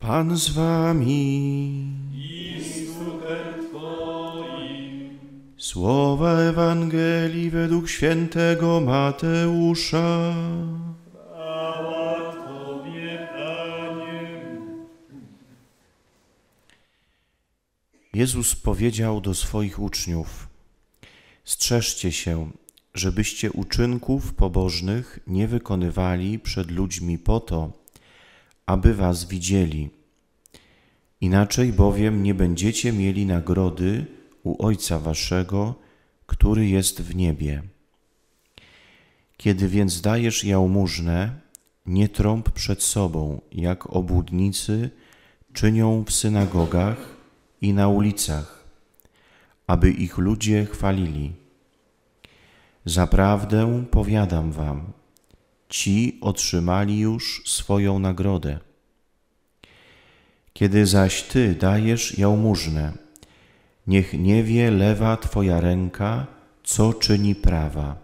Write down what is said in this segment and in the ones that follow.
Pan z wami. I z Twoim. Słowa Ewangelii według świętego Mateusza. Jezus powiedział do swoich uczniów: Strzeżcie się, żebyście uczynków pobożnych nie wykonywali przed ludźmi po to, aby was widzieli. Inaczej bowiem nie będziecie mieli nagrody u Ojca Waszego, który jest w niebie. Kiedy więc dajesz jałmużnę, nie trąb przed sobą, jak obłudnicy czynią w synagogach i na ulicach, aby ich ludzie chwalili. Zaprawdę powiadam wam, ci otrzymali już swoją nagrodę. Kiedy zaś ty dajesz jałmużnę, niech nie wie lewa twoja ręka, co czyni prawa,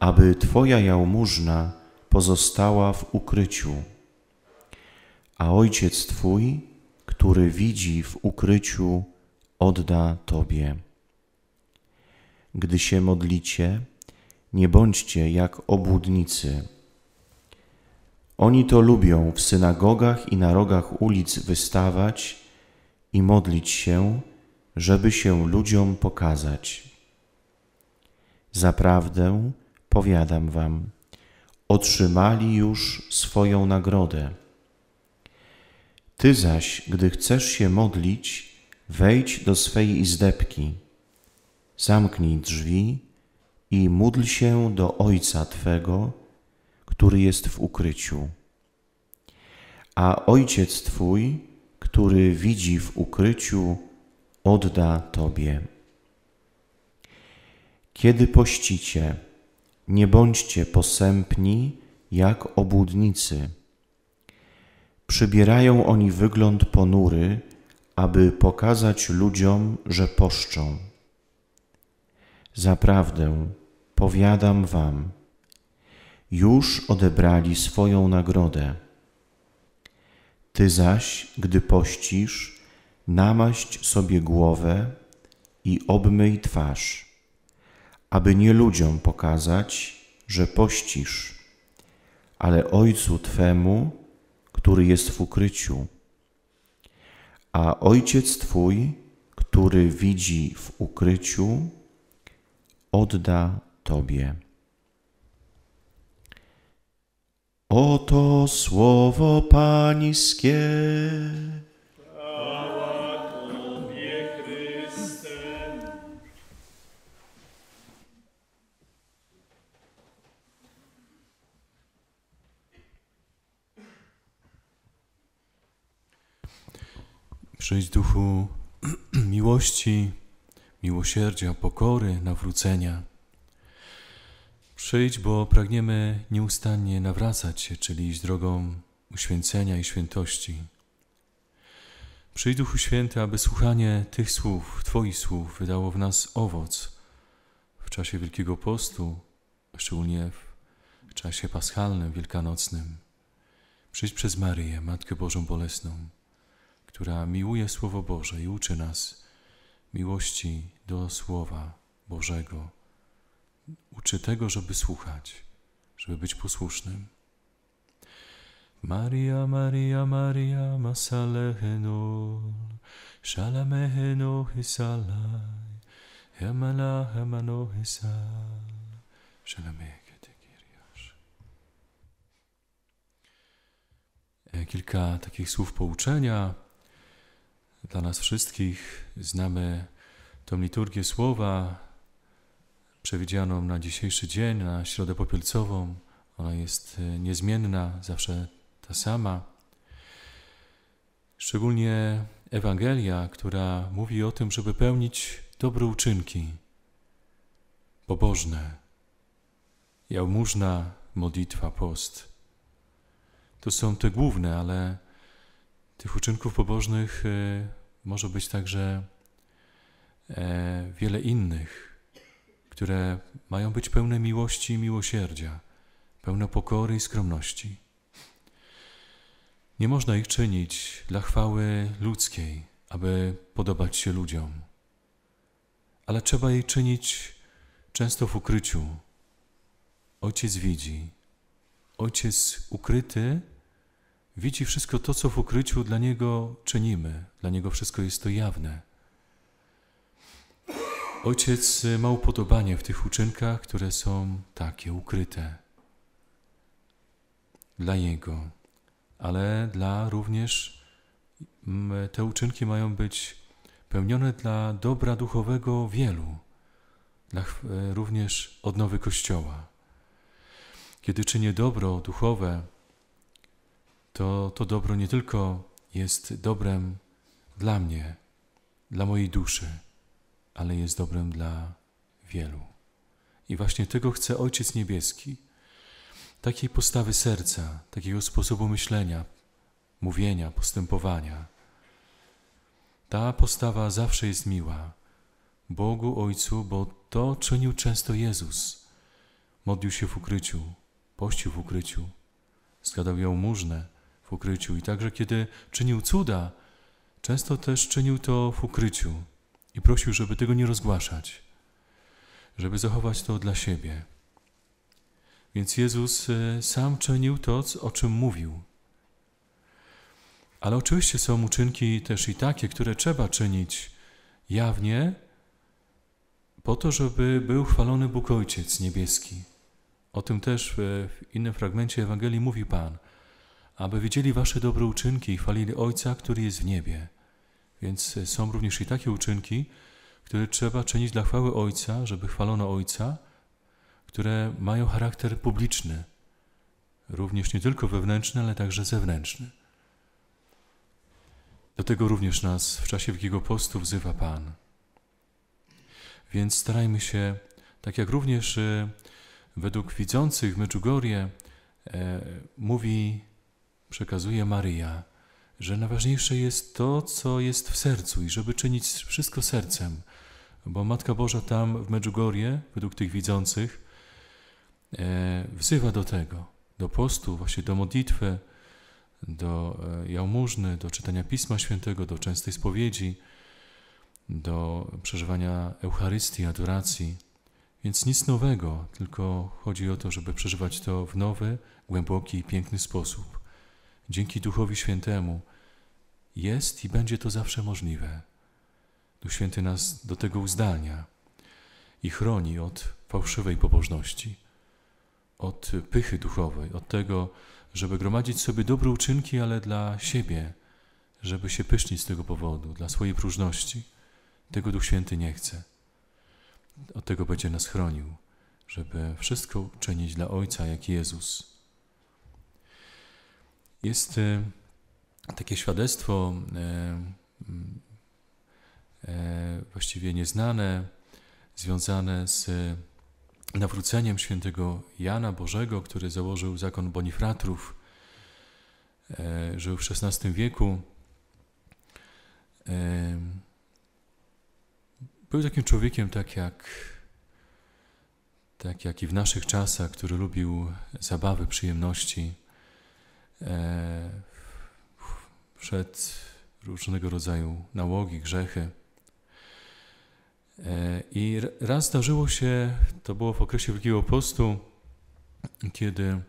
aby twoja jałmużna pozostała w ukryciu. A ojciec twój, który widzi w ukryciu, odda tobie. Gdy się modlicie, nie bądźcie jak obłudnicy. Oni to lubią w synagogach i na rogach ulic wystawać i modlić się, żeby się ludziom pokazać. Zaprawdę, powiadam wam, otrzymali już swoją nagrodę. Ty zaś, gdy chcesz się modlić, wejdź do swej izdebki, zamknij drzwi i módl się do Ojca Twego, który jest w ukryciu. A Ojciec Twój, który widzi w ukryciu, odda Tobie. Kiedy pościcie, nie bądźcie posępni jak obłudnicy. Przybierają oni wygląd ponury, aby pokazać ludziom, że poszczą. Zaprawdę, powiadam wam, już odebrali swoją nagrodę. Ty zaś, gdy pościsz, namaść sobie głowę i obmyj twarz, aby nie ludziom pokazać, że pościsz, ale Ojcu Twemu, który jest w ukryciu. A Ojciec Twój, który widzi w ukryciu, odda Tobie. Oto słowo Pańskie. Przyjdź duchu miłości miłosierdzia, pokory, nawrócenia. Przyjdź, bo pragniemy nieustannie nawracać się, czyli iść drogą uświęcenia i świętości. Przyjdź Duchu Święty, aby słuchanie tych słów, Twoich słów wydało w nas owoc w czasie Wielkiego Postu, szczególnie w czasie paschalnym, wielkanocnym. Przyjdź przez Maryję, Matkę Bożą Bolesną, która miłuje Słowo Boże i uczy nas, miłości do Słowa Bożego. Uczy tego, żeby słuchać, żeby być posłusznym. Maria, Maria, Maria, Masalehenol, Shalameheno Hisalai, Hemala Hemano Hisal, e, Kilka takich słów pouczenia dla nas wszystkich. Znamy tą liturgię słowa przewidzianą na dzisiejszy dzień, na Środę Popielcową. Ona jest e, niezmienna, zawsze ta sama. Szczególnie Ewangelia, która mówi o tym, żeby pełnić dobre uczynki, pobożne, jałmużna, modlitwa, post. To są te główne, ale tych uczynków pobożnych y, może być także e, wiele innych, które mają być pełne miłości i miłosierdzia, pełne pokory i skromności. Nie można ich czynić dla chwały ludzkiej, aby podobać się ludziom, ale trzeba je czynić często w ukryciu. Ojciec widzi, ojciec ukryty widzi wszystko to, co w ukryciu dla Niego czynimy. Dla Niego wszystko jest to jawne. Ojciec ma upodobanie w tych uczynkach, które są takie ukryte. Dla Jego, ale dla również te uczynki mają być pełnione dla dobra duchowego wielu, dla e, również odnowy Kościoła. Kiedy czynię dobro duchowe, to to dobro nie tylko jest dobrem dla mnie, dla mojej duszy, ale jest dobrem dla wielu. I właśnie tego chce Ojciec Niebieski. Takiej postawy serca, takiego sposobu myślenia, mówienia, postępowania. Ta postawa zawsze jest miła Bogu Ojcu, bo to czynił często Jezus. Modlił się w ukryciu, pościł w ukryciu, składał jałmużnę, ukryciu. I także kiedy czynił cuda, często też czynił to w ukryciu i prosił, żeby tego nie rozgłaszać, żeby zachować to dla siebie. Więc Jezus e, sam czynił to, o czym mówił. Ale oczywiście są uczynki też i takie, które trzeba czynić jawnie, po to, żeby był chwalony Bóg Ojciec Niebieski. O tym też w innym fragmencie Ewangelii mówi Pan aby widzieli wasze dobre uczynki i chwalili Ojca, który jest w niebie. Więc e, są również i takie uczynki, które trzeba czynić dla chwały Ojca, żeby chwalono Ojca, które mają charakter publiczny, również nie tylko wewnętrzny, ale także zewnętrzny. Do tego również nas w czasie Wielkiego Postu wzywa Pan. Więc starajmy się, tak jak również e, według widzących Medjugorje e, mówi przekazuje Maryja, że najważniejsze jest to, co jest w sercu i żeby czynić wszystko sercem, bo Matka Boża tam w Medjugorje, według tych widzących, e, wzywa do tego, do postu, właśnie do modlitwy, do e, jałmużny, do czytania Pisma Świętego, do częstej spowiedzi, do przeżywania Eucharystii, adoracji. Więc nic nowego, tylko chodzi o to, żeby przeżywać to w nowy, głęboki i piękny sposób dzięki Duchowi Świętemu jest i będzie to zawsze możliwe. Duch Święty nas do tego uzdania, i chroni od fałszywej pobożności, od pychy duchowej, od tego, żeby gromadzić sobie dobre uczynki, ale dla siebie, żeby się pysznić z tego powodu, dla swojej próżności. Tego Duch Święty nie chce. Od tego będzie nas chronił, żeby wszystko czynić dla Ojca jak Jezus. Jest e, takie świadectwo e, e, właściwie nieznane, związane z nawróceniem świętego Jana Bożego, który założył zakon Bonifratrów, żył w XVI wieku. Był takim człowiekiem tak jak, tak jak i w naszych czasach, który lubił zabawy, przyjemności przed e, różnego rodzaju nałogi, grzechy. E, I raz zdarzyło się, to było w okresie Wielkiego Postu, kiedy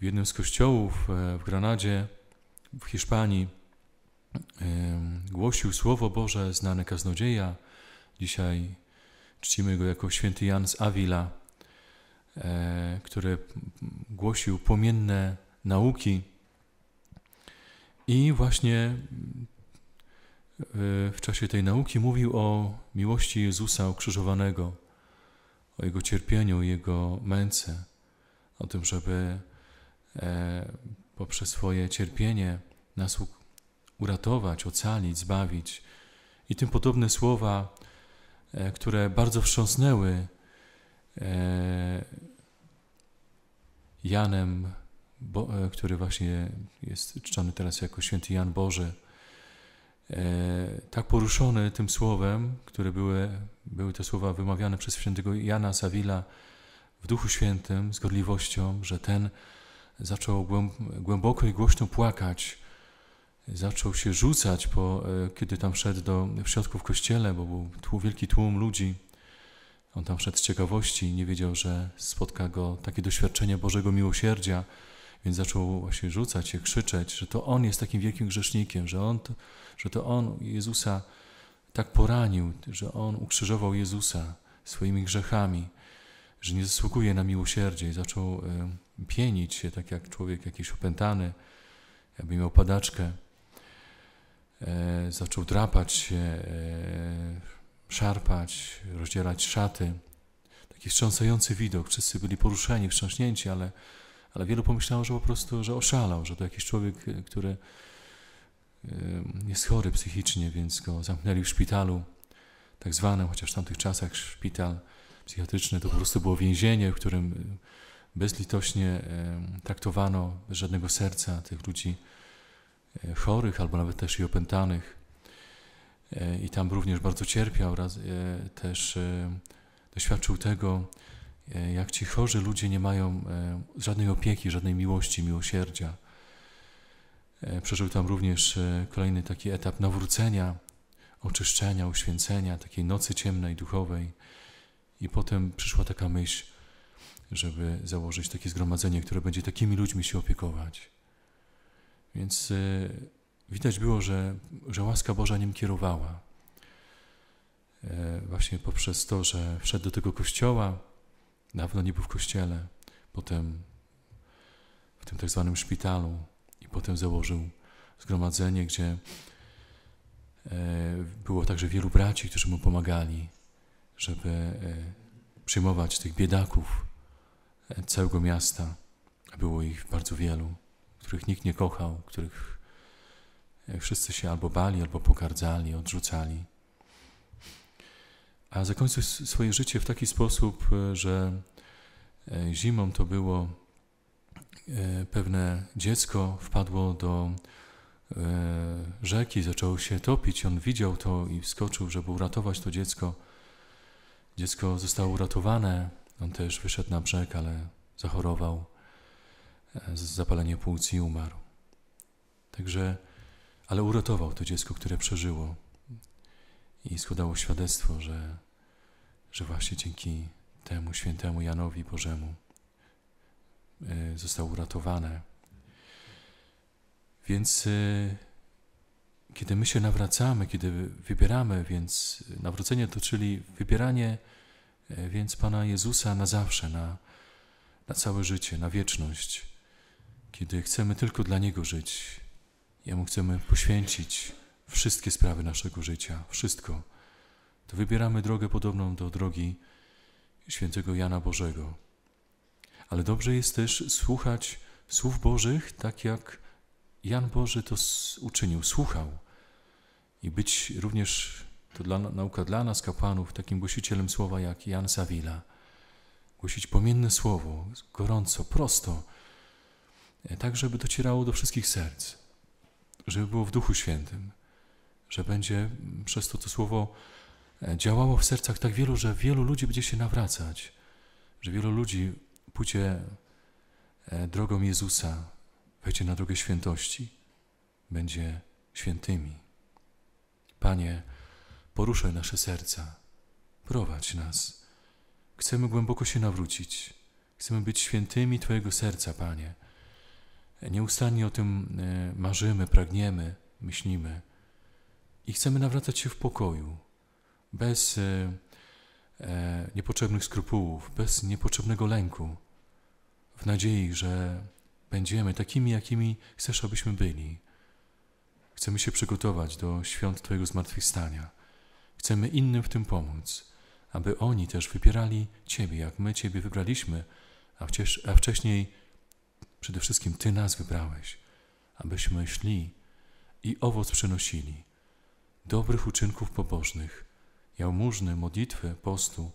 w jednym z kościołów e, w Granadzie, w Hiszpanii, głosił Słowo Boże znany kaznodzieja. Dzisiaj czcimy go jako święty Jan z Avila, który głosił płomienne nauki. I właśnie y, w czasie tej nauki mówił o miłości Jezusa ukrzyżowanego, o Jego cierpieniu, Jego męce, o tym, żeby e, poprzez swoje cierpienie nas uratować, ocalić, zbawić. I tym podobne słowa, e, które bardzo wstrząsnęły e, Janem bo, e, który właśnie jest czczony teraz jako święty Jan Boży, e, tak poruszony tym słowem, które były, były te słowa wymawiane przez świętego Jana Sawila w Duchu Świętym z gorliwością, że ten zaczął głęboko i głośno płakać, zaczął się rzucać, po, e, kiedy tam wszedł do, w środku w kościele, bo był tłum, wielki tłum ludzi. On tam wszedł z ciekawości i nie wiedział, że spotka go takie doświadczenie Bożego miłosierdzia, więc zaczął właśnie rzucać się, krzyczeć, że to on jest takim wielkim grzesznikiem, że, on, że to on Jezusa tak poranił, że on ukrzyżował Jezusa swoimi grzechami, że nie zasługuje na miłosierdzie. I zaczął e, pienić się, tak jak człowiek jakiś opętany, jakby miał padaczkę. E, zaczął drapać się, e, szarpać, rozdzierać szaty. Taki wstrząsający widok. Wszyscy byli poruszeni, wstrząśnięci, ale ale wielu pomyślało, że po prostu, że oszalał, że to jakiś człowiek, e, który jest chory psychicznie, więc go zamknęli w szpitalu, tak zwanym, chociaż w tamtych czasach szpital psychiatryczny to po prostu było więzienie, w którym e, bezlitośnie traktowano bez żadnego serca tych ludzi e, chorych albo nawet też i opętanych. I tam również bardzo cierpiał, też doświadczył tego, E, jak ci chorzy ludzie nie mają e, żadnej opieki, żadnej miłości, miłosierdzia. E, przeżył tam również kolejny taki etap nawrócenia, oczyszczenia, uświęcenia, takiej nocy ciemnej, duchowej. I potem przyszła taka myśl, żeby założyć takie zgromadzenie, które będzie takimi ludźmi się opiekować. Więc widać było, że, że łaska Boża nim kierowała. Właśnie poprzez to, że wszedł do tego kościoła, Dawno nie był w kościele, potem w tym tak zwanym szpitalu i potem założył zgromadzenie, gdzie e, było także wielu braci, którzy mu pomagali, żeby e, przyjmować tych biedaków e, całego miasta. Było ich bardzo wielu, których nikt nie kochał, których wszyscy się albo bali, albo pokardzali, odrzucali a zakończył swoje życie w taki sposób, e, że e, zimą to było e, pewne dziecko wpadło do rzeki, zaczęło się topić. On widział to i wskoczył, żeby uratować to dziecko. Dziecko zostało uratowane. On też wyszedł na brzeg, ale zachorował. Zapalenie płuc i umarł. Także, ale uratował to dziecko, które przeżyło i składało świadectwo, że, że właśnie dzięki temu świętemu Janowi Bożemu e, zostało uratowane. Więc e, kiedy my się nawracamy, kiedy wybieramy, więc nawrócenie to czyli wybieranie e, więc Pana Jezusa na zawsze, na, na całe życie, na wieczność, kiedy chcemy tylko dla Niego żyć, Jemu chcemy poświęcić wszystkie sprawy naszego życia, wszystko, to wybieramy drogę podobną do drogi świętego Jana Bożego. Ale dobrze jest też słuchać słów Bożych, tak jak Jan Boży to uczynił, słuchał. I być również, to dla, nauka dla nas, kapłanów, takim głosicielem słowa jak Jan Sawila. Głosić pomienne słowo, gorąco, prosto, e, tak żeby docierało do wszystkich serc, żeby było w Duchu Świętym że będzie przez to to słowo e, działało w sercach tak wielu, że wielu ludzi będzie się nawracać, że wielu ludzi pójdzie e, drogą Jezusa, wejdzie na drogę świętości, będzie świętymi. Panie, poruszaj nasze serca, prowadź nas. Chcemy głęboko się nawrócić, chcemy być świętymi Twojego serca, Panie. Nieustannie o tym e, marzymy, pragniemy, myślimy i chcemy nawracać się w pokoju, bez e, e, niepotrzebnych skrupułów, bez niepotrzebnego lęku, w nadziei, że będziemy takimi, jakimi chcesz, abyśmy byli. Chcemy się przygotować do świąt Twojego zmartwychwstania. Chcemy innym w tym pomóc, aby oni też wybierali Ciebie, jak my Ciebie wybraliśmy, a, a wcześniej przede wszystkim Ty nas wybrałeś, abyśmy szli i owoc przynosili dobrych uczynków pobożnych, jałmużny, modlitwy, postu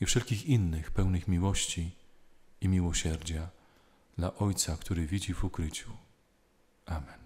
i wszelkich innych pełnych miłości i miłosierdzia dla Ojca, który widzi w ukryciu. Amen.